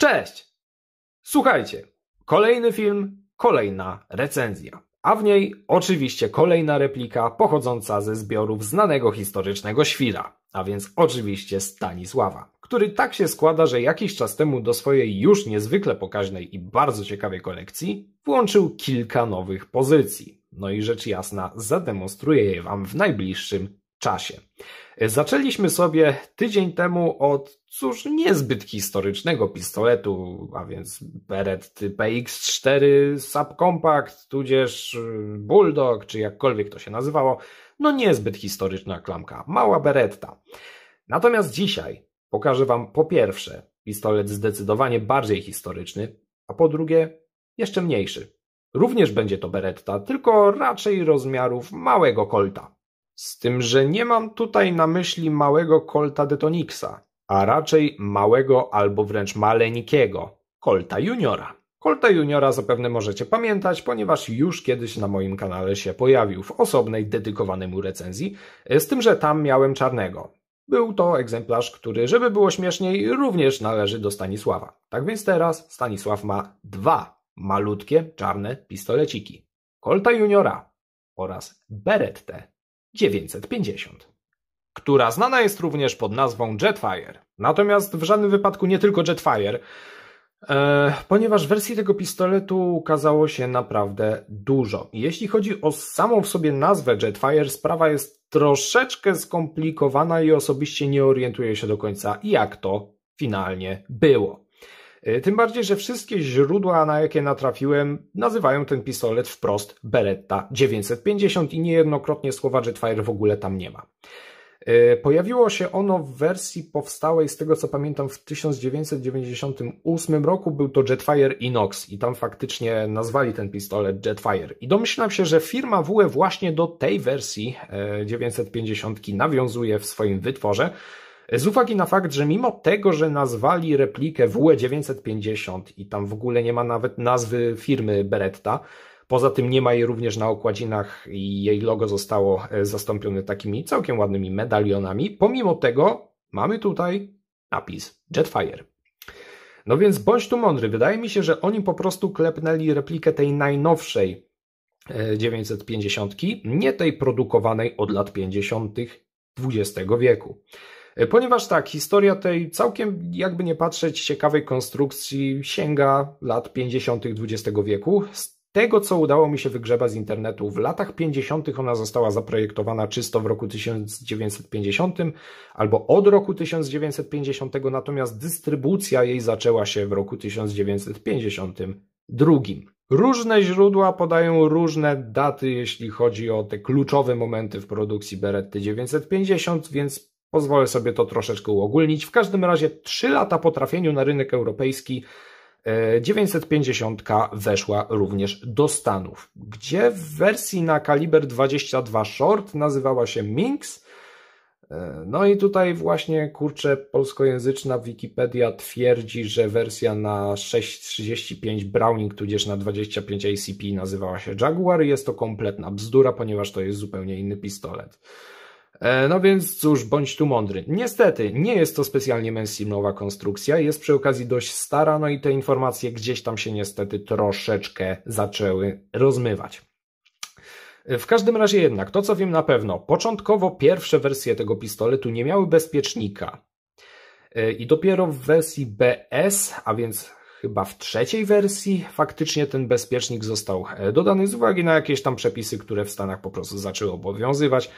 Cześć! Słuchajcie, kolejny film, kolejna recenzja, a w niej oczywiście kolejna replika pochodząca ze zbiorów znanego historycznego świra, a więc oczywiście Stanisława, który tak się składa, że jakiś czas temu do swojej już niezwykle pokaźnej i bardzo ciekawej kolekcji włączył kilka nowych pozycji. No i rzecz jasna zademonstruję je Wam w najbliższym czasie. Zaczęliśmy sobie tydzień temu od, cóż, niezbyt historycznego pistoletu, a więc Beret PX4 Subcompact, tudzież y, Bulldog, czy jakkolwiek to się nazywało. No niezbyt historyczna klamka, mała beretta. Natomiast dzisiaj pokażę Wam po pierwsze pistolet zdecydowanie bardziej historyczny, a po drugie jeszcze mniejszy. Również będzie to beretta, tylko raczej rozmiarów małego kolta. Z tym, że nie mam tutaj na myśli małego Colta Detonixa, a raczej małego albo wręcz maleńkiego Colta Juniora. Colta Juniora zapewne możecie pamiętać, ponieważ już kiedyś na moim kanale się pojawił w osobnej dedykowanej mu recenzji, z tym, że tam miałem czarnego. Był to egzemplarz, który, żeby było śmieszniej, również należy do Stanisława. Tak więc teraz Stanisław ma dwa malutkie czarne pistoleciki. Colta Juniora oraz Berettę 950, która znana jest również pod nazwą Jetfire. Natomiast w żadnym wypadku nie tylko Jetfire, e, ponieważ wersji tego pistoletu ukazało się naprawdę dużo. Jeśli chodzi o samą w sobie nazwę Jetfire, sprawa jest troszeczkę skomplikowana i osobiście nie orientuję się do końca, jak to finalnie było. E, tym bardziej, że wszystkie źródła, na jakie natrafiłem, nazywają ten pistolet wprost Beretta 950 i niejednokrotnie słowa Jetfire w ogóle tam nie ma. E, pojawiło się ono w wersji powstałej, z tego co pamiętam, w 1998 roku. Był to Jetfire Inox i tam faktycznie nazwali ten pistolet Jetfire. I domyślam się, że firma WE właśnie do tej wersji 950 e, nawiązuje w swoim wytworze. Z uwagi na fakt, że mimo tego, że nazwali replikę WE950 i tam w ogóle nie ma nawet nazwy firmy Beretta, poza tym nie ma jej również na okładzinach i jej logo zostało e, zastąpione takimi całkiem ładnymi medalionami, pomimo tego mamy tutaj napis Jetfire. No więc bądź tu mądry. Wydaje mi się, że oni po prostu klepnęli replikę tej najnowszej 950, e, nie tej produkowanej od lat 50. XX wieku. E, ponieważ tak, historia tej całkiem, jakby nie patrzeć, ciekawej konstrukcji sięga lat 50. XX wieku. Z tego, co udało mi się wygrzebać z internetu, w latach 50. ona została zaprojektowana czysto w roku 1950 albo od roku 1950, natomiast dystrybucja jej zaczęła się w roku 1952. Różne źródła podają różne daty, jeśli chodzi o te kluczowe momenty w produkcji Beretty 950, więc Pozwolę sobie to troszeczkę uogólnić. W każdym razie 3 lata po trafieniu na rynek europejski 950 e, weszła również do Stanów, gdzie w wersji na kaliber 22 short nazywała się Minx. E, no i tutaj właśnie kurczę polskojęzyczna Wikipedia twierdzi, że wersja na 6.35 Browning tudzież na 25 ACP nazywała się Jaguar. Jest to kompletna bzdura, ponieważ to jest zupełnie inny pistolet. E, no więc cóż, bądź tu mądry. Niestety, nie jest to specjalnie mainstreamowa konstrukcja, jest przy okazji dość stara, no i te informacje gdzieś tam się niestety troszeczkę zaczęły rozmywać. E, w każdym razie jednak, to co wiem na pewno, początkowo pierwsze wersje tego pistoletu nie miały bezpiecznika. E, I dopiero w wersji BS, a więc chyba w trzeciej wersji, faktycznie ten bezpiecznik został dodany z uwagi na jakieś tam przepisy, które w Stanach po prostu zaczęły obowiązywać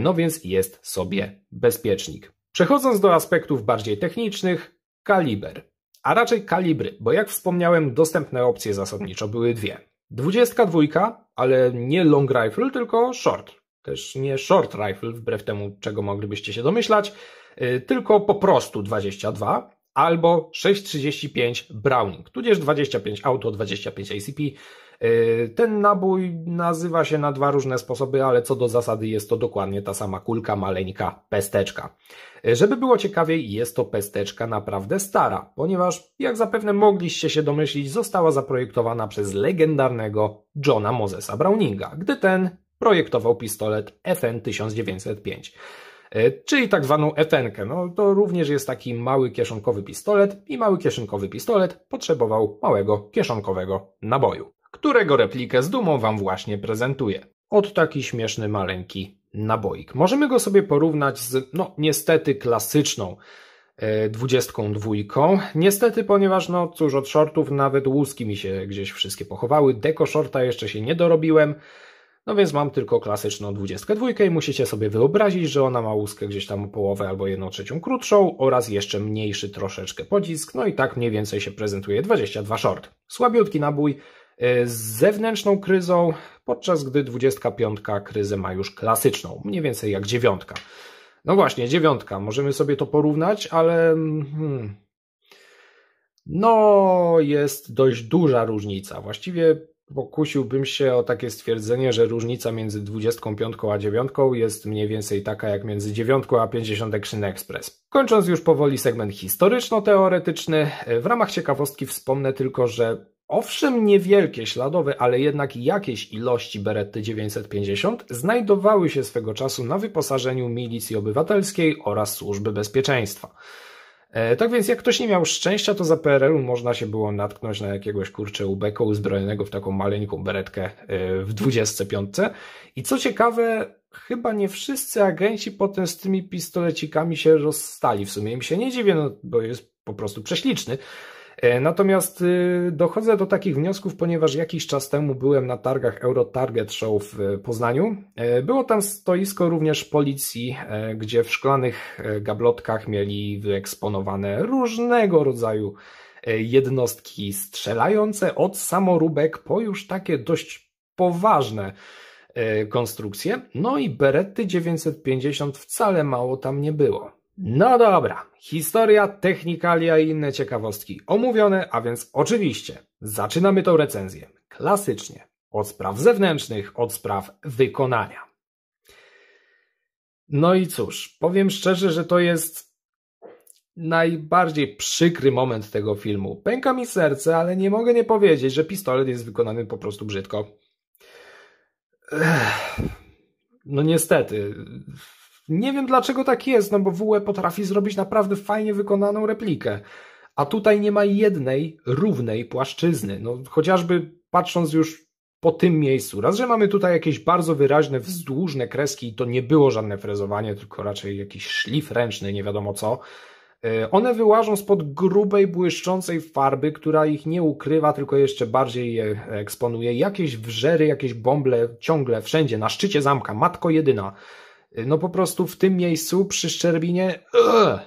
no więc jest sobie bezpiecznik. Przechodząc do aspektów bardziej technicznych, kaliber, a raczej kalibry, bo jak wspomniałem, dostępne opcje zasadniczo były dwie. 22, ale nie long rifle, tylko short. Też nie short rifle, wbrew temu, czego moglibyście się domyślać, y, tylko po prostu 22 albo 6,35 Browning, tudzież 25 Auto, 25 ACP, E, ten nabój nazywa się na dwa różne sposoby, ale co do zasady jest to dokładnie ta sama kulka, maleńka pesteczka. E, żeby było ciekawiej, jest to pesteczka naprawdę stara, ponieważ, jak zapewne mogliście się domyślić, została zaprojektowana przez legendarnego Johna Mosesa Browninga, gdy ten projektował pistolet FN 1905 e, czyli tak zwaną efenkę. No, to również jest taki mały kieszonkowy pistolet i mały kieszonkowy pistolet potrzebował małego kieszonkowego naboju którego replikę z dumą Wam właśnie prezentuję. Od taki śmieszny maleńki naboik. Możemy go sobie porównać z, no niestety, klasyczną e, dwudziestką dwójką. Niestety, ponieważ no cóż, od shortów nawet łuski mi się gdzieś wszystkie pochowały. Deko shorta jeszcze się nie dorobiłem. No więc mam tylko klasyczną 22 i musicie sobie wyobrazić, że ona ma łuskę gdzieś tam o połowę albo jedną trzecią krótszą oraz jeszcze mniejszy troszeczkę pocisk, no i tak mniej więcej się prezentuje 22 short. Słabiutki nabój, E, z zewnętrzną kryzą, podczas gdy 25 kryzę ma już klasyczną, mniej więcej jak dziewiątka. No właśnie, dziewiątka, możemy sobie to porównać, ale hmm, no jest dość duża różnica. Właściwie pokusiłbym się o takie stwierdzenie, że różnica między 25 a 9 jest mniej więcej taka jak między 9 a 50 Szyn Express. Kończąc już powoli segment historyczno-teoretyczny, e, w ramach ciekawostki wspomnę tylko, że Owszem niewielkie, śladowe, ale jednak jakieś ilości Beretty 950 znajdowały się swego czasu na wyposażeniu milicji obywatelskiej oraz służby bezpieczeństwa. E, tak więc jak ktoś nie miał szczęścia, to za PRL-u można się było natknąć na jakiegoś kurczę ubeko uzbrojonego w taką maleńką beretkę e, w 25. I co ciekawe, chyba nie wszyscy agenci potem z tymi pistolecikami się rozstali. W sumie im się nie dziwię, no, bo jest po prostu prześliczny. E, natomiast y, dochodzę do takich wniosków, ponieważ jakiś czas temu byłem na targach Euro Target Show w e, Poznaniu. E, było tam stoisko również policji, gdzie w szklanych gablotkach mieli wyeksponowane różnego rodzaju jednostki strzelające od samoróbek po już takie dość poważne konstrukcje. No i Berety 950 wcale mało tam nie było. No dobra, historia, technikalia i inne ciekawostki omówione, a więc oczywiście zaczynamy tą recenzję klasycznie od spraw zewnętrznych, od spraw wykonania. No i cóż, powiem szczerze, że to jest najbardziej przykry moment tego filmu. Pęka mi serce, ale nie mogę nie powiedzieć, że pistolet jest wykonany po prostu brzydko. Ech. No niestety, nie wiem dlaczego tak jest, no bo WE potrafi zrobić naprawdę fajnie wykonaną replikę. A tutaj nie ma jednej równej płaszczyzny. No, chociażby patrząc już po tym miejscu. Raz, że mamy tutaj jakieś bardzo wyraźne, wzdłużne kreski i to nie było żadne frezowanie, tylko raczej jakiś szlif ręczny, nie wiadomo co. Y, one wyłażą spod grubej, błyszczącej farby, która ich nie ukrywa, tylko jeszcze bardziej je eksponuje. Jakieś wrzery, jakieś bąble ciągle, wszędzie, na szczycie zamka, matko jedyna. No po prostu w tym miejscu przy szczerbinie. Ugh!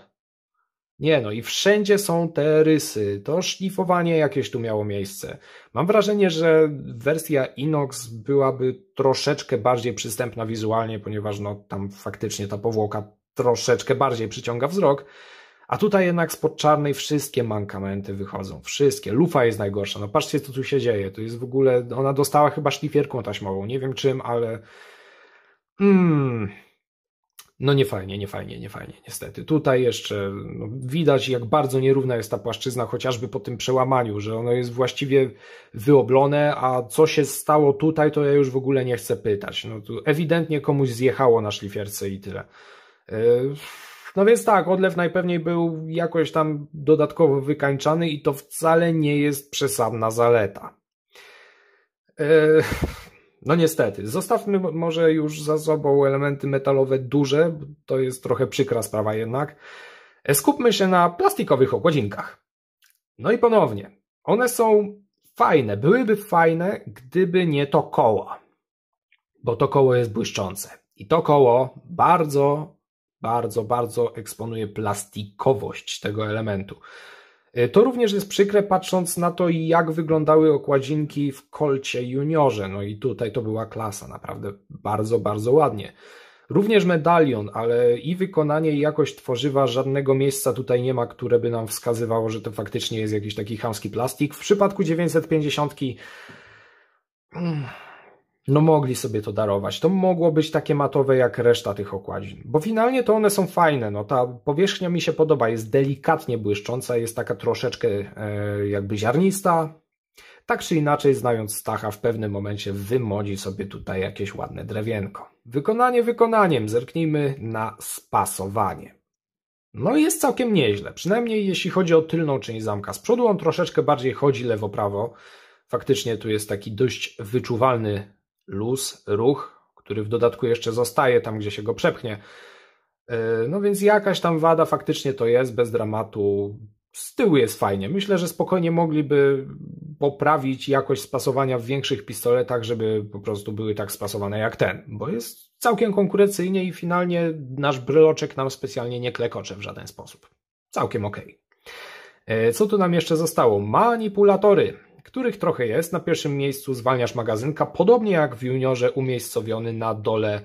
Nie no i wszędzie są te rysy. To szlifowanie jakieś tu miało miejsce. Mam wrażenie, że wersja Inox byłaby troszeczkę bardziej przystępna wizualnie, ponieważ no tam faktycznie ta powłoka troszeczkę bardziej przyciąga wzrok. A tutaj jednak spod czarnej wszystkie mankamenty wychodzą. Wszystkie. Lufa jest najgorsza. No patrzcie, co tu się dzieje. To jest w ogóle. Ona dostała chyba szlifierką taśmową. Nie wiem czym, ale. Mmm. No nie fajnie, nie fajnie, nie fajnie, niestety. Tutaj jeszcze no, widać, jak bardzo nierówna jest ta płaszczyzna, chociażby po tym przełamaniu, że ono jest właściwie wyoblone, a co się stało tutaj, to ja już w ogóle nie chcę pytać. No tu ewidentnie komuś zjechało na szlifierce i tyle. E, no więc tak, odlew najpewniej był jakoś tam dodatkowo wykańczany i to wcale nie jest przesadna zaleta. E, no niestety, zostawmy może już za sobą elementy metalowe duże, to jest trochę przykra sprawa jednak. E, skupmy się na plastikowych okładzinkach. No i ponownie, one są fajne, byłyby fajne, gdyby nie to koło, bo to koło jest błyszczące. I to koło bardzo, bardzo, bardzo eksponuje plastikowość tego elementu. E, to również jest przykre, patrząc na to, jak wyglądały okładzinki w kolcie juniorze. No i tutaj to była klasa, naprawdę bardzo, bardzo ładnie. Również medalion, ale i wykonanie, i jakość tworzywa żadnego miejsca tutaj nie ma, które by nam wskazywało, że to faktycznie jest jakiś taki chamski plastik. W przypadku 950 no mogli sobie to darować. To mogło być takie matowe jak reszta tych okładzin, bo finalnie to one są fajne, no ta powierzchnia mi się podoba, jest delikatnie błyszcząca, jest taka troszeczkę e, jakby ziarnista. Tak czy inaczej, znając Stacha, w pewnym momencie wymodzi sobie tutaj jakieś ładne drewienko. Wykonanie wykonaniem, zerknijmy na spasowanie. No jest całkiem nieźle, przynajmniej jeśli chodzi o tylną część zamka. Z przodu on troszeczkę bardziej chodzi lewo-prawo. Faktycznie tu jest taki dość wyczuwalny luz, ruch, który w dodatku jeszcze zostaje tam, gdzie się go przepchnie. E, no więc jakaś tam wada faktycznie to jest, bez dramatu. Z tyłu jest fajnie. Myślę, że spokojnie mogliby poprawić jakość spasowania w większych pistoletach, żeby po prostu były tak spasowane jak ten, bo jest całkiem konkurencyjnie i finalnie nasz bryloczek nam specjalnie nie klekocze w żaden sposób. Całkiem ok. E, co tu nam jeszcze zostało? Manipulatory których trochę jest. Na pierwszym miejscu zwalniasz magazynka, podobnie jak w juniorze umiejscowiony na dole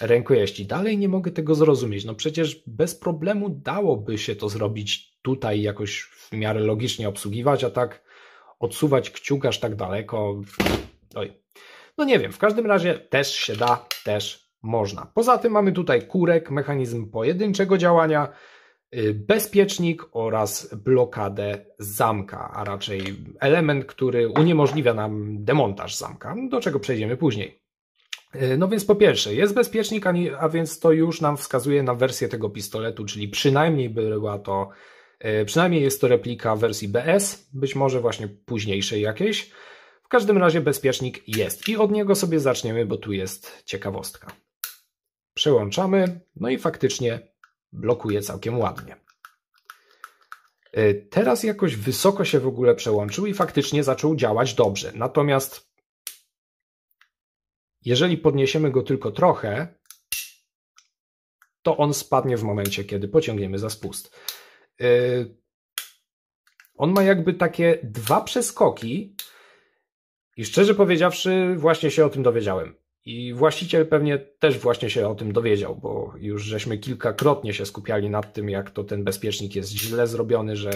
rękojeści. Dalej nie mogę tego zrozumieć. No przecież bez problemu dałoby się to zrobić tutaj jakoś w miarę logicznie obsługiwać, a tak odsuwać kciuk aż tak daleko. Oj. No nie wiem, w każdym razie też się da, też można. Poza tym mamy tutaj kurek, mechanizm pojedynczego działania, Y, bezpiecznik oraz blokadę zamka, a raczej element, który uniemożliwia nam demontaż zamka, do czego przejdziemy później. Y, no więc po pierwsze, jest bezpiecznik, a więc to już nam wskazuje na wersję tego pistoletu, czyli przynajmniej była to, y, przynajmniej jest to replika wersji BS, być może właśnie późniejszej jakiejś. W każdym razie bezpiecznik jest i od niego sobie zaczniemy, bo tu jest ciekawostka. Przełączamy, no i faktycznie blokuje całkiem ładnie. Y, teraz jakoś wysoko się w ogóle przełączył i faktycznie zaczął działać dobrze. Natomiast jeżeli podniesiemy go tylko trochę, to on spadnie w momencie, kiedy pociągniemy za spust. Y, on ma jakby takie dwa przeskoki i szczerze powiedziawszy właśnie się o tym dowiedziałem. I właściciel pewnie też właśnie się o tym dowiedział, bo już żeśmy kilkakrotnie się skupiali nad tym, jak to ten bezpiecznik jest źle zrobiony, że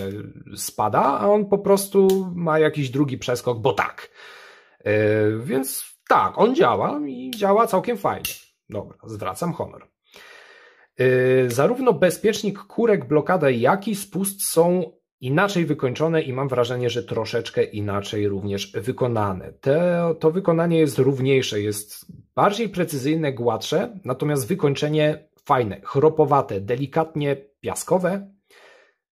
spada, a on po prostu ma jakiś drugi przeskok, bo tak. Yy, więc tak, on działa i działa całkiem fajnie. Dobra, zwracam honor. Yy, zarówno bezpiecznik kurek, blokada, jak i spust są inaczej wykończone i mam wrażenie, że troszeczkę inaczej również wykonane. Te, to wykonanie jest równiejsze, jest bardziej precyzyjne, gładsze, natomiast wykończenie fajne, chropowate, delikatnie piaskowe.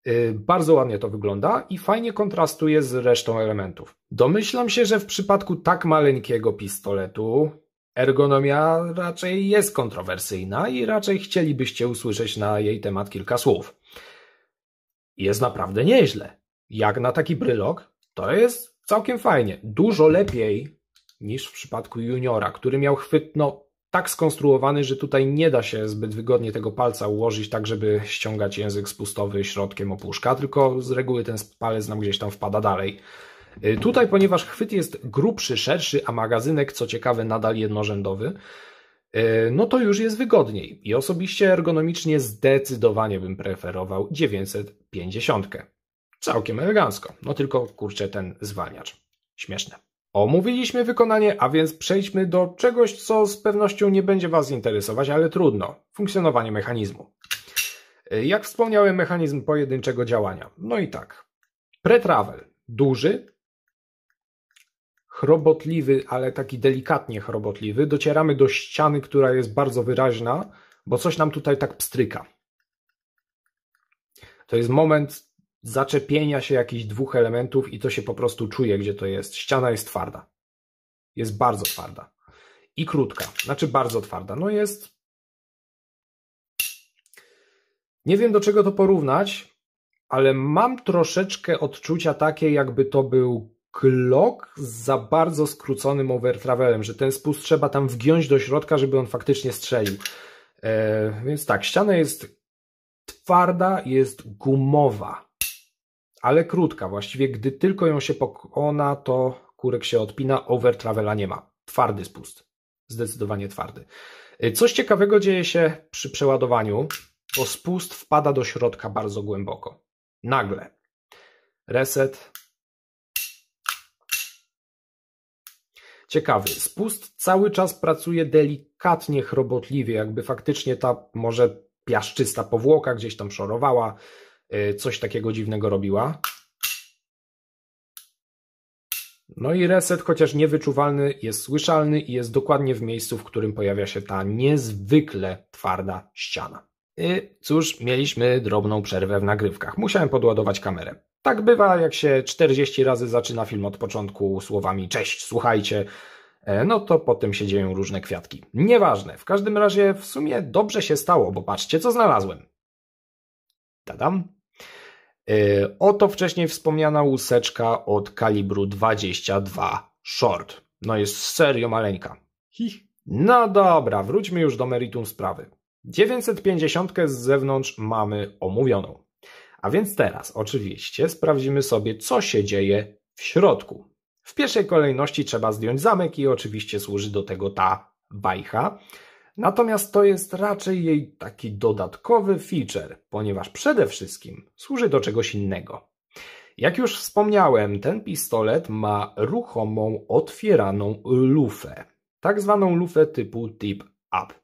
Y, bardzo ładnie to wygląda i fajnie kontrastuje z resztą elementów. Domyślam się, że w przypadku tak maleńkiego pistoletu ergonomia raczej jest kontrowersyjna i raczej chcielibyście usłyszeć na jej temat kilka słów jest naprawdę nieźle. Jak na taki brylok, to jest całkiem fajnie. Dużo lepiej niż w przypadku juniora, który miał chwyt no, tak skonstruowany, że tutaj nie da się zbyt wygodnie tego palca ułożyć tak, żeby ściągać język spustowy środkiem opuszka, tylko z reguły ten palec nam gdzieś tam wpada dalej. Y, tutaj, ponieważ chwyt jest grubszy, szerszy, a magazynek, co ciekawe, nadal jednorzędowy, E, no to już jest wygodniej i osobiście ergonomicznie zdecydowanie bym preferował 950. Całkiem elegancko, no tylko kurczę ten zwalniacz. Śmieszne. Omówiliśmy wykonanie, a więc przejdźmy do czegoś, co z pewnością nie będzie Was interesować, ale trudno. Funkcjonowanie mechanizmu. E, jak wspomniałem, mechanizm pojedynczego działania. No i tak. Pretravel. Duży, chrobotliwy, ale taki delikatnie chrobotliwy, docieramy do ściany, która jest bardzo wyraźna, bo coś nam tutaj tak pstryka. To jest moment zaczepienia się jakichś dwóch elementów i to się po prostu czuje, gdzie to jest. Ściana jest twarda. Jest bardzo twarda. I krótka, znaczy bardzo twarda. No jest. Nie wiem do czego to porównać, ale mam troszeczkę odczucia takie, jakby to był klok z za bardzo skróconym overtravelem, że ten spust trzeba tam wgiąć do środka, żeby on faktycznie strzelił. E, więc tak, ściana jest twarda, jest gumowa, ale krótka. Właściwie gdy tylko ją się pokona, to kurek się odpina, overtravela nie ma. Twardy spust, zdecydowanie twardy. E, coś ciekawego dzieje się przy przeładowaniu, bo spust wpada do środka bardzo głęboko. Nagle. Reset, ciekawy. Spust cały czas pracuje delikatnie, chrobotliwie, jakby faktycznie ta może piaszczysta powłoka gdzieś tam szorowała, y, coś takiego dziwnego robiła. No i reset, chociaż niewyczuwalny, jest słyszalny i jest dokładnie w miejscu, w którym pojawia się ta niezwykle twarda ściana. I y, cóż, mieliśmy drobną przerwę w nagrywkach. Musiałem podładować kamerę. Tak bywa, jak się 40 razy zaczyna film od początku słowami cześć, słuchajcie, e, no to potem się dzieją różne kwiatki. Nieważne, w każdym razie w sumie dobrze się stało, bo patrzcie, co znalazłem. Tadam. Yy, oto wcześniej wspomniana łuseczka od kalibru 22 short. No jest serio maleńka. Hi. No dobra, wróćmy już do meritum sprawy. 950 z zewnątrz mamy omówioną. A więc teraz, oczywiście, sprawdzimy sobie, co się dzieje w środku. W pierwszej kolejności trzeba zdjąć zamek i oczywiście służy do tego ta bajka. Natomiast to jest raczej jej taki dodatkowy feature, ponieważ przede wszystkim służy do czegoś innego. Jak już wspomniałem, ten pistolet ma ruchomą, otwieraną lufę, tak zwaną lufę typu tip up.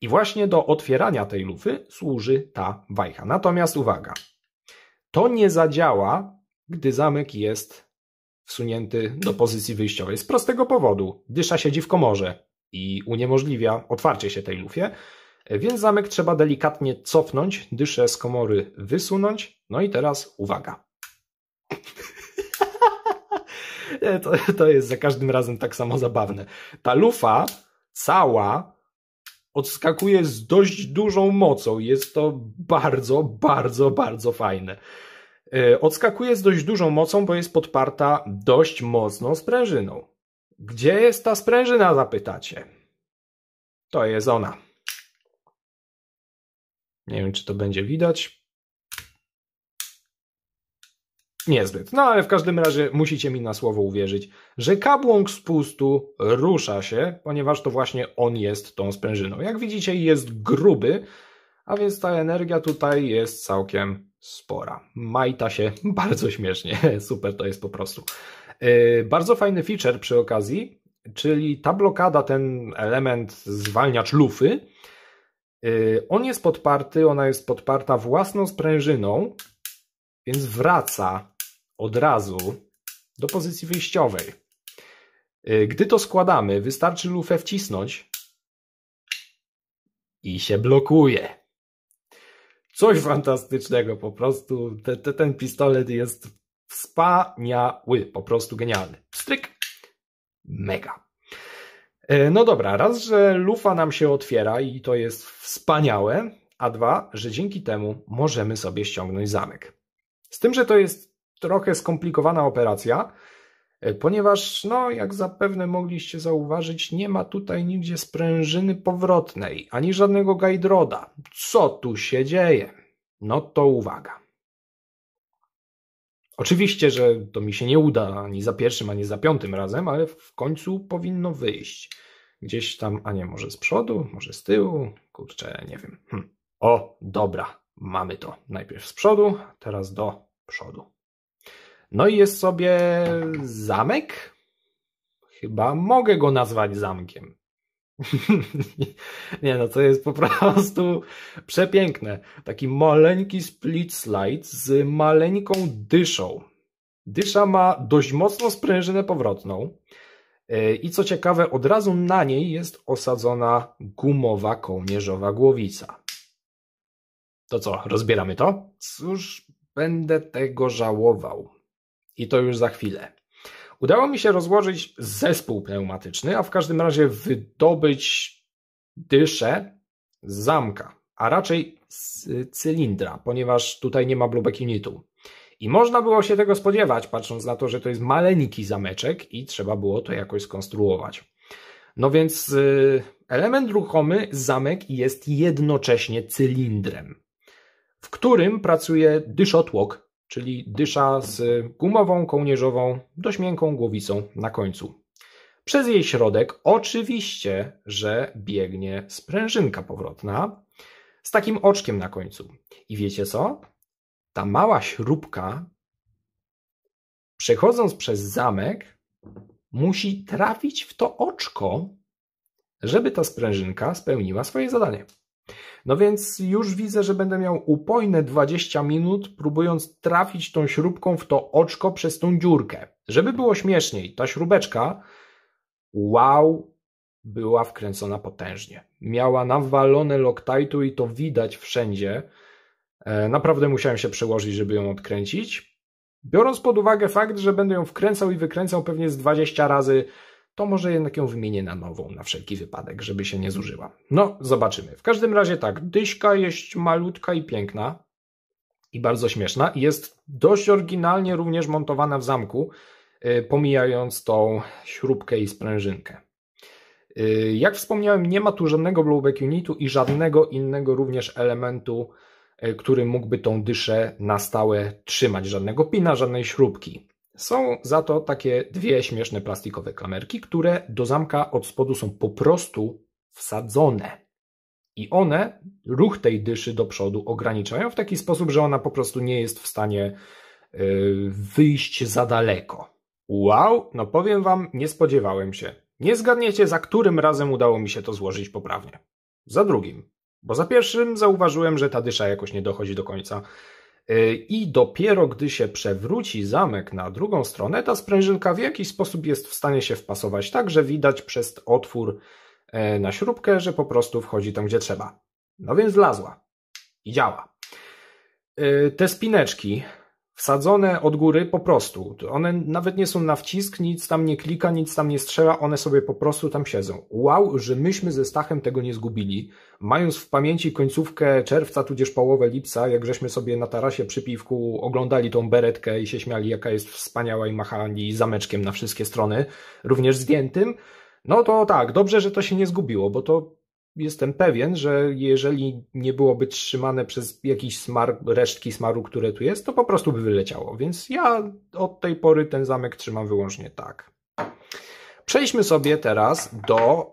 I właśnie do otwierania tej lufy służy ta wajcha. Natomiast uwaga, to nie zadziała, gdy zamek jest wsunięty do pozycji wyjściowej z prostego powodu. Dysza siedzi w komorze i uniemożliwia otwarcie się tej lufie, więc zamek trzeba delikatnie cofnąć, dyszę z komory wysunąć. No i teraz uwaga. to, to jest za każdym razem tak samo zabawne. Ta lufa cała odskakuje z dość dużą mocą. Jest to bardzo, bardzo, bardzo fajne. E, odskakuje z dość dużą mocą, bo jest podparta dość mocną sprężyną. Gdzie jest ta sprężyna, zapytacie? To jest ona. Nie wiem, czy to będzie widać. Niezbyt. No ale w każdym razie musicie mi na słowo uwierzyć, że kabłąk spustu rusza się, ponieważ to właśnie on jest tą sprężyną. Jak widzicie jest gruby, a więc ta energia tutaj jest całkiem spora. Majta się bardzo śmiesznie, super to jest po prostu. Yy, bardzo fajny feature przy okazji, czyli ta blokada, ten element zwalniacz lufy, yy, e, on jest podparty, ona jest podparta własną sprężyną, więc wraca od razu do pozycji wyjściowej. Y, gdy to składamy, wystarczy lufę wcisnąć i się blokuje. Coś fantastycznego, po prostu te, te, ten pistolet jest wspaniały, po prostu genialny. Stryk, mega. Y, no dobra, raz, że lufa nam się otwiera i to jest wspaniałe, a dwa, że dzięki temu możemy sobie ściągnąć zamek. Z tym, że to jest trochę skomplikowana operacja, e, ponieważ, no, jak zapewne mogliście zauważyć, nie ma tutaj nigdzie sprężyny powrotnej, ani żadnego guide roda. Co tu się dzieje? No to uwaga. Oczywiście, że to mi się nie uda ani za pierwszym, ani za piątym razem, ale w końcu powinno wyjść. Gdzieś tam, a nie może z przodu, może z tyłu, kurczę, nie wiem. Hm. O, dobra, mamy to. Najpierw z przodu, teraz do przodu. No i jest sobie zamek. Chyba mogę go nazwać zamkiem. Nie no, to jest po prostu przepiękne. Taki maleńki split slide z maleńką dyszą. Dysza ma dość mocno sprężynę powrotną. E, I co ciekawe, od razu na niej jest osadzona gumowa kołnierzowa głowica. To co, rozbieramy to? Cóż, będę tego żałował. I to już za chwilę. Udało mi się rozłożyć zespół pneumatyczny, a w każdym razie wydobyć dyszę z zamka, a raczej z cylindra, ponieważ tutaj nie ma blubek unitu. I można było się tego spodziewać, patrząc na to, że to jest maleńki zameczek i trzeba było to jakoś skonstruować. No więc y, element ruchomy, zamek jest jednocześnie cylindrem, w którym pracuje dyszotłok czyli dysza z gumową kołnierzową dość miękką głowicą na końcu. Przez jej środek oczywiście, że biegnie sprężynka powrotna z takim oczkiem na końcu. I wiecie co? Ta mała śrubka, przechodząc przez zamek, musi trafić w to oczko, żeby ta sprężynka spełniła swoje zadanie. No więc już widzę, że będę miał upojne 20 minut, próbując trafić tą śrubką w to oczko przez tą dziurkę. Żeby było śmieszniej, ta śrubeczka, wow, była wkręcona potężnie. Miała nawalone Loctite'u i to widać wszędzie. E, naprawdę musiałem się przełożyć, żeby ją odkręcić. Biorąc pod uwagę fakt, że będę ją wkręcał i wykręcał pewnie z 20 razy to może jednak ją wymienię na nową, na wszelki wypadek, żeby się nie zużyła. No, zobaczymy. W każdym razie tak, dyśka jest malutka i piękna i bardzo śmieszna. Jest dość oryginalnie również montowana w zamku, y, pomijając tą śrubkę i sprężynkę. Y, jak wspomniałem, nie ma tu żadnego blowback unitu i żadnego innego również elementu, y, który mógłby tą dyszę na stałe trzymać. Żadnego pina, żadnej śrubki. Są za to takie dwie śmieszne plastikowe klamerki, które do zamka od spodu są po prostu wsadzone. I one ruch tej dyszy do przodu ograniczają w taki sposób, że ona po prostu nie jest w stanie e, wyjść za daleko. Wow, no powiem wam, nie spodziewałem się. Nie zgadniecie, za którym razem udało mi się to złożyć poprawnie. Za drugim. Bo za pierwszym zauważyłem, że ta dysza jakoś nie dochodzi do końca. E, i dopiero gdy się przewróci zamek na drugą stronę, ta sprężynka w jakiś sposób jest w stanie się wpasować tak, że widać przez otwór e, na śrubkę, że po prostu wchodzi tam, gdzie trzeba. No więc wlazła i działa. E, te spineczki wsadzone od góry po prostu. One nawet nie są na wcisk, nic tam nie klika, nic tam nie strzela, one sobie po prostu tam siedzą. Wow, że myśmy ze Stachem tego nie zgubili. Mając w pamięci końcówkę czerwca, tudzież połowę lipca, jak żeśmy sobie na tarasie przy piwku oglądali tą beretkę i się śmiali, jaka jest wspaniała i machali zameczkiem na wszystkie strony, również zdjętym, no to tak, dobrze, że to się nie zgubiło, bo to jestem pewien, że jeżeli nie byłoby trzymane przez jakiś smar, resztki smaru, które tu jest, to po prostu by wyleciało. Więc ja od tej pory ten zamek trzymam wyłącznie tak. Przejdźmy sobie teraz do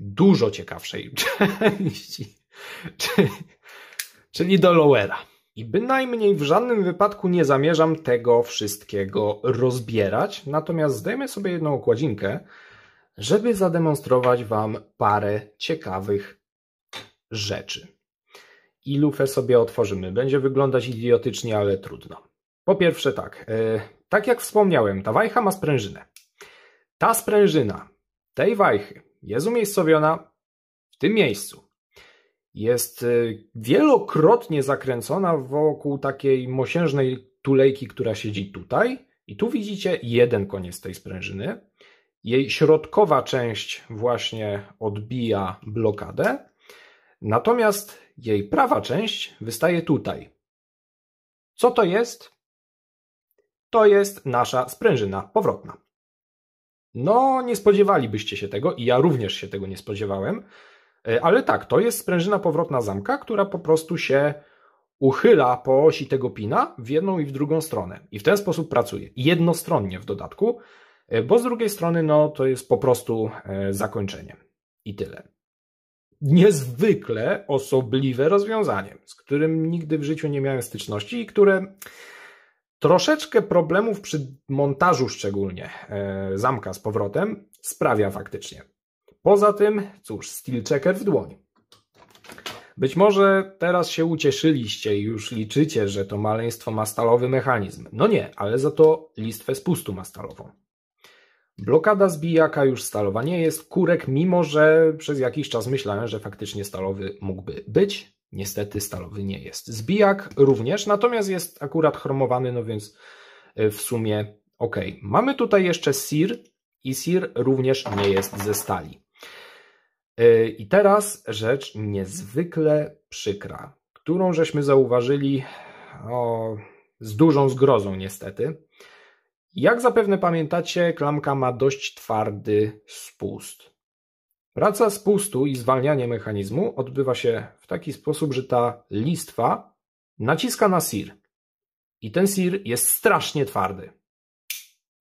dużo ciekawszej części, czyli do lowera. I bynajmniej w żadnym wypadku nie zamierzam tego wszystkiego rozbierać, natomiast zdejmę sobie jedną okładzinkę, żeby zademonstrować Wam parę ciekawych rzeczy. I lufę sobie otworzymy. Będzie wyglądać idiotycznie, ale trudno. Po pierwsze tak, yy, tak jak wspomniałem, ta wajcha ma sprężynę. Ta sprężyna tej wajchy jest umiejscowiona w tym miejscu. Jest yy, wielokrotnie zakręcona wokół takiej mosiężnej tulejki, która siedzi tutaj. I tu widzicie jeden koniec tej sprężyny, jej środkowa część właśnie odbija blokadę, natomiast jej prawa część wystaje tutaj. Co to jest? To jest nasza sprężyna powrotna. No, nie spodziewalibyście się tego i ja również się tego nie spodziewałem, e, ale tak, to jest sprężyna powrotna zamka, która po prostu się uchyla po osi tego pina w jedną i w drugą stronę i w ten sposób pracuje, jednostronnie w dodatku, E, bo z drugiej strony, no to jest po prostu e, zakończenie. I tyle. Niezwykle osobliwe rozwiązanie, z którym nigdy w życiu nie miałem styczności i które troszeczkę problemów przy montażu, szczególnie e, zamka z powrotem, sprawia faktycznie. Poza tym, cóż, steel checker w dłoni. Być może teraz się ucieszyliście i już liczycie, że to maleństwo ma stalowy mechanizm. No nie, ale za to listwę spustu ma stalową. Blokada zbijaka już stalowa nie jest, kurek, mimo że przez jakiś czas myślałem, że faktycznie stalowy mógłby być. Niestety stalowy nie jest. Zbijak również, natomiast jest akurat chromowany, no więc e, w sumie ok. Mamy tutaj jeszcze sir i sir również nie jest ze stali. E, I teraz rzecz niezwykle przykra, którą żeśmy zauważyli o, z dużą zgrozą niestety. Jak zapewne pamiętacie, klamka ma dość twardy spust. Praca spustu i zwalnianie mechanizmu odbywa się w taki sposób, że ta listwa naciska na sir. I ten sir jest strasznie twardy.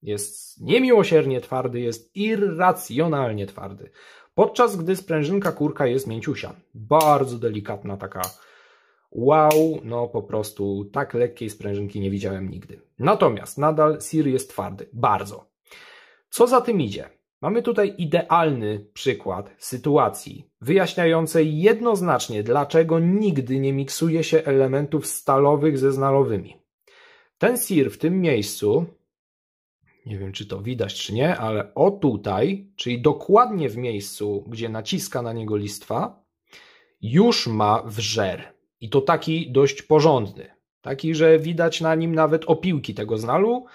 Jest niemiłosiernie twardy, jest irracjonalnie twardy. Podczas gdy sprężynka kurka jest mięciusia. Bardzo delikatna taka wow, no po prostu tak lekkiej sprężynki nie widziałem nigdy. Natomiast nadal sir jest twardy, bardzo. Co za tym idzie? Mamy tutaj idealny przykład sytuacji wyjaśniającej jednoznacznie, dlaczego nigdy nie miksuje się elementów stalowych ze znalowymi. Ten sir w tym miejscu, nie wiem czy to widać czy nie, ale o tutaj, czyli dokładnie w miejscu, gdzie naciska na niego listwa, już ma wrzer. I to taki dość porządny. Taki, że widać na nim nawet opiłki tego znalu.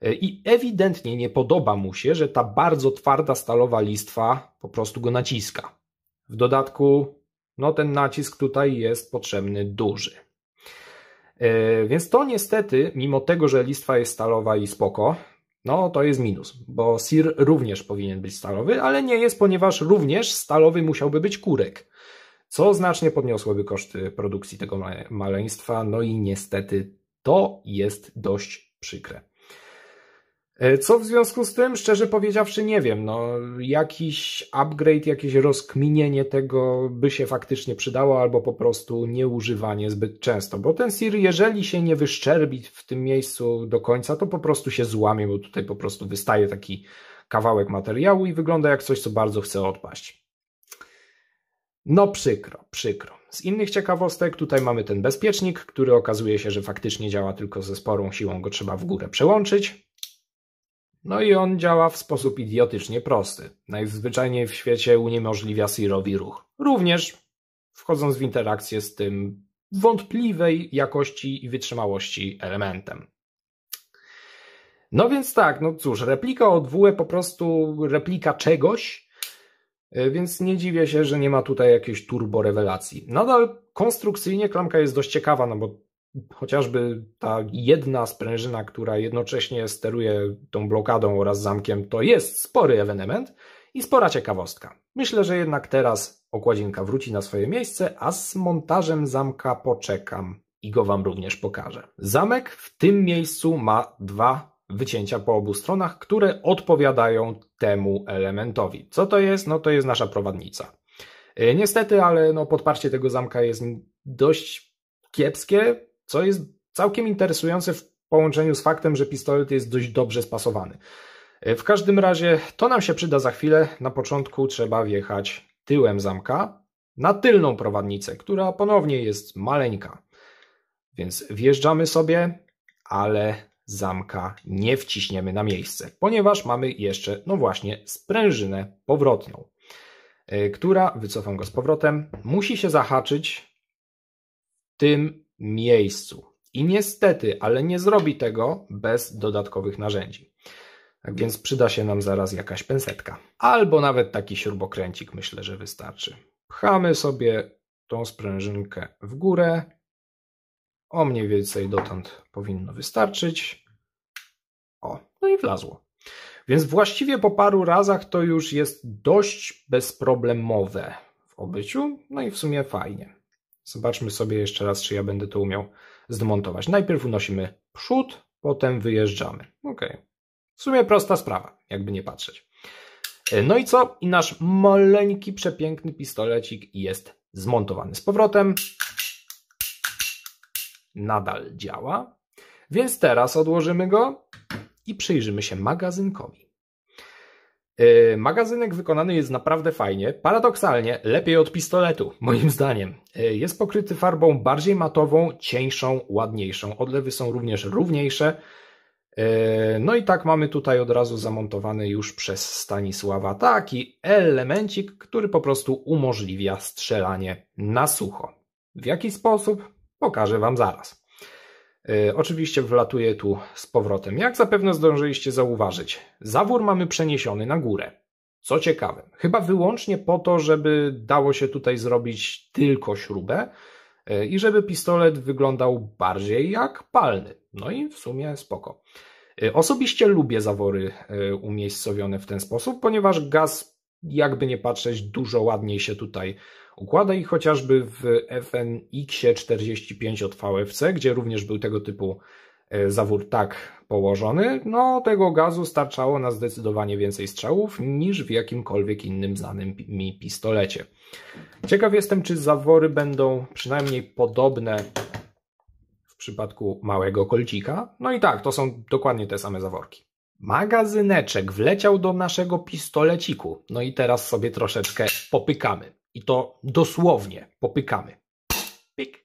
E, I ewidentnie nie podoba mu się, że ta bardzo twarda stalowa listwa po prostu go naciska. W dodatku, no ten nacisk tutaj jest potrzebny duży. E, więc to niestety, mimo tego, że listwa jest stalowa i spoko, no to jest minus, bo sir również powinien być stalowy, ale nie jest, ponieważ również stalowy musiałby być kurek co znacznie podniosłoby koszty produkcji tego maleństwa. No i niestety to jest dość przykre. E, co w związku z tym, szczerze powiedziawszy, nie wiem. No, jakiś upgrade, jakieś rozkminienie tego by się faktycznie przydało, albo po prostu nieużywanie zbyt często. Bo ten SIR, jeżeli się nie wyszczerbi w tym miejscu do końca, to po prostu się złamie, bo tutaj po prostu wystaje taki kawałek materiału i wygląda jak coś, co bardzo chce odpaść. No przykro, przykro. Z innych ciekawostek tutaj mamy ten bezpiecznik, który okazuje się, że faktycznie działa tylko ze sporą siłą, go trzeba w górę przełączyć. No i on działa w sposób idiotycznie prosty. Najzwyczajniej w świecie uniemożliwia Sirowi ruch. Również wchodząc w interakcję z tym wątpliwej jakości i wytrzymałości elementem. No więc tak, no cóż, replika od WE po prostu replika czegoś, E, więc nie dziwię się, że nie ma tutaj jakiejś turbo rewelacji. Nadal konstrukcyjnie klamka jest dość ciekawa, no bo chociażby ta jedna sprężyna, która jednocześnie steruje tą blokadą oraz zamkiem, to jest spory ewenement i spora ciekawostka. Myślę, że jednak teraz okładzinka wróci na swoje miejsce, a z montażem zamka poczekam i go Wam również pokażę. Zamek w tym miejscu ma dwa wycięcia po obu stronach, które odpowiadają temu elementowi. Co to jest? No to jest nasza prowadnica. E, niestety, ale no podparcie tego zamka jest dość kiepskie, co jest całkiem interesujące w połączeniu z faktem, że pistolet jest dość dobrze spasowany. E, w każdym razie to nam się przyda za chwilę. Na początku trzeba wjechać tyłem zamka na tylną prowadnicę, która ponownie jest maleńka. Więc wjeżdżamy sobie, ale zamka nie wciśniemy na miejsce, ponieważ mamy jeszcze, no właśnie, sprężynę powrotną, y, która, wycofam go z powrotem, musi się zahaczyć w tym miejscu. I niestety, ale nie zrobi tego bez dodatkowych narzędzi. Tak więc przyda się nam zaraz jakaś pensetka. Albo nawet taki śrubokręcik myślę, że wystarczy. Pchamy sobie tą sprężynkę w górę, o mniej więcej dotąd powinno wystarczyć. O, no i wlazło. Więc właściwie po paru razach to już jest dość bezproblemowe w obyciu, no i w sumie fajnie. Zobaczmy sobie jeszcze raz, czy ja będę to umiał zdemontować. Najpierw unosimy przód, potem wyjeżdżamy. Ok. W sumie prosta sprawa, jakby nie patrzeć. E, no i co? I nasz maleńki, przepiękny pistolecik jest zmontowany. Z powrotem nadal działa, więc teraz odłożymy go i przyjrzymy się magazynkowi. Yy, magazynek wykonany jest naprawdę fajnie, paradoksalnie lepiej od pistoletu, moim zdaniem. Yy, jest pokryty farbą bardziej matową, cieńszą, ładniejszą. Odlewy są również równiejsze. Yy, no i tak mamy tutaj od razu zamontowany już przez Stanisława taki elemencik, który po prostu umożliwia strzelanie na sucho. W jaki sposób? Pokażę Wam zaraz. E, oczywiście wlatuję tu z powrotem. Jak zapewne zdążyliście zauważyć, zawór mamy przeniesiony na górę. Co ciekawe, chyba wyłącznie po to, żeby dało się tutaj zrobić tylko śrubę e, i żeby pistolet wyglądał bardziej jak palny. No i w sumie spoko. E, osobiście lubię zawory umiejscowione w ten sposób, ponieważ gaz, jakby nie patrzeć, dużo ładniej się tutaj Układa ich chociażby w FNX45 od VFC, gdzie również był tego typu e, zawór tak położony, no tego gazu starczało na zdecydowanie więcej strzałów niż w jakimkolwiek innym znanym mi pistolecie. Ciekaw jestem, czy zawory będą przynajmniej podobne w przypadku małego kolcika. No i tak, to są dokładnie te same zaworki. Magazyneczek wleciał do naszego pistoleciku. No i teraz sobie troszeczkę popykamy. I to dosłownie popykamy. Pyk.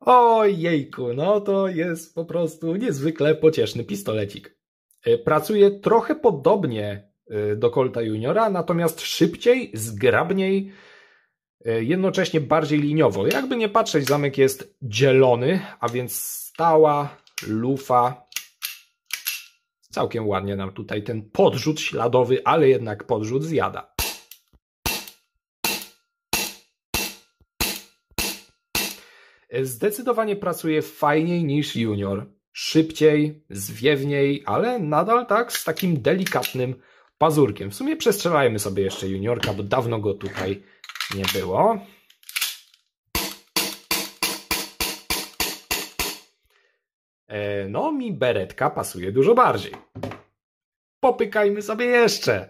Ojejku, no to jest po prostu niezwykle pocieszny pistolecik. E, pracuje trochę podobnie e, do Colta Juniora, natomiast szybciej, zgrabniej, E, jednocześnie bardziej liniowo. Jakby nie patrzeć, zamek jest dzielony, a więc stała lufa. Całkiem ładnie nam tutaj ten podrzut śladowy, ale jednak podrzut zjada. E, zdecydowanie pracuje fajniej niż junior. Szybciej, zwiewniej, ale nadal tak z takim delikatnym pazurkiem. W sumie przestrzelajmy sobie jeszcze juniorka, bo dawno go tutaj nie było. E, no, mi beretka pasuje dużo bardziej. Popykajmy sobie jeszcze.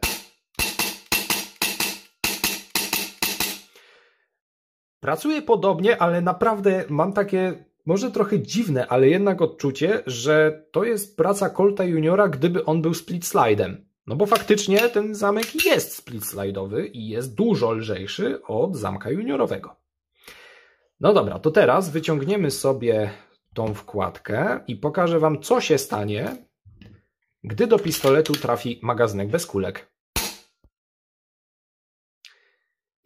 Pracuję podobnie, ale naprawdę mam takie może trochę dziwne, ale jednak odczucie, że to jest praca Colta Juniora, gdyby on był split slidem. No bo faktycznie ten zamek jest split slide'owy i jest dużo lżejszy od zamka juniorowego. No dobra, to teraz wyciągniemy sobie tą wkładkę i pokażę Wam, co się stanie, gdy do pistoletu trafi magazynek bez kulek.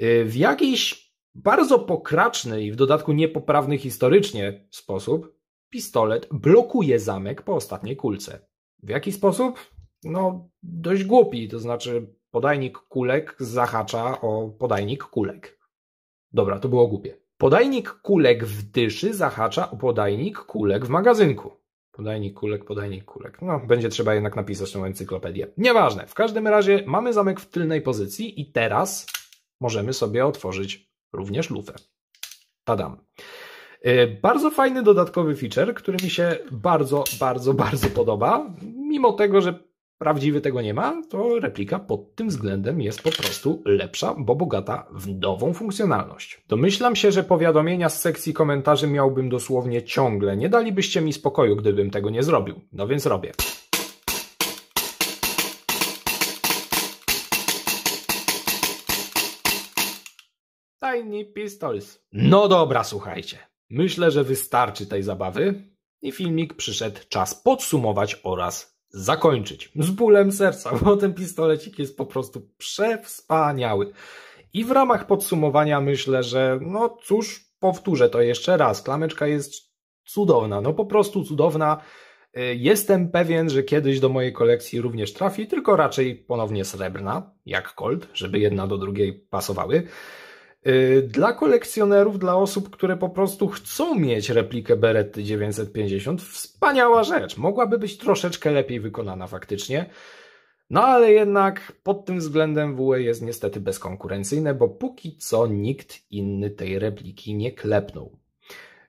Y, w jakiś bardzo pokraczny i w dodatku niepoprawny historycznie sposób pistolet blokuje zamek po ostatniej kulce. W jaki sposób? no, dość głupi, to znaczy podajnik kulek zahacza o podajnik kulek. Dobra, to było głupie. Podajnik kulek w dyszy zahacza o podajnik kulek w magazynku. Podajnik kulek, podajnik kulek. No, będzie trzeba jednak napisać tą encyklopedię. Nieważne. W każdym razie mamy zamek w tylnej pozycji i teraz możemy sobie otworzyć również lufę. Tadam. Y, bardzo fajny dodatkowy feature, który mi się bardzo, bardzo, bardzo podoba, mimo tego, że prawdziwy tego nie ma, to replika pod tym względem jest po prostu lepsza, bo bogata w nową funkcjonalność. Domyślam się, że powiadomienia z sekcji komentarzy miałbym dosłownie ciągle. Nie dalibyście mi spokoju, gdybym tego nie zrobił. No więc robię. Tiny Pistols. No dobra, słuchajcie. Myślę, że wystarczy tej zabawy i filmik przyszedł czas podsumować oraz zakończyć. Z bólem serca, bo ten pistolecik jest po prostu przewspaniały. I w ramach podsumowania myślę, że no cóż, powtórzę to jeszcze raz. Klameczka jest cudowna, no po prostu cudowna. Y, jestem pewien, że kiedyś do mojej kolekcji również trafi, tylko raczej ponownie srebrna, jak Colt, żeby jedna do drugiej pasowały. Y, dla kolekcjonerów, dla osób, które po prostu chcą mieć replikę Beretty 950, wspaniała rzecz. Mogłaby być troszeczkę lepiej wykonana faktycznie. No ale jednak pod tym względem WE jest niestety bezkonkurencyjne, bo póki co nikt inny tej repliki nie klepnął.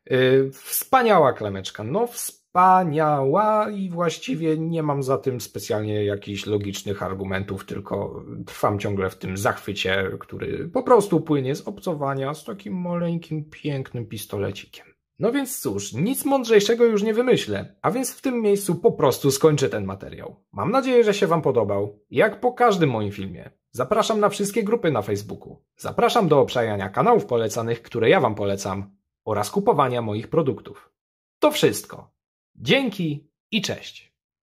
Yy, wspaniała klemeczka, no wspaniała wspaniała i właściwie nie mam za tym specjalnie jakichś logicznych argumentów, tylko trwam ciągle w tym zachwycie, który po prostu płynie z obcowania z takim maleńkim, pięknym pistolecikiem. No więc cóż, nic mądrzejszego już nie wymyślę, a więc w tym miejscu po prostu skończę ten materiał. Mam nadzieję, że się Wam podobał, jak po każdym moim filmie. Zapraszam na wszystkie grupy na Facebooku. Zapraszam do obszajania kanałów polecanych, które ja Wam polecam oraz kupowania moich produktów. To wszystko. Dzięki i cześć.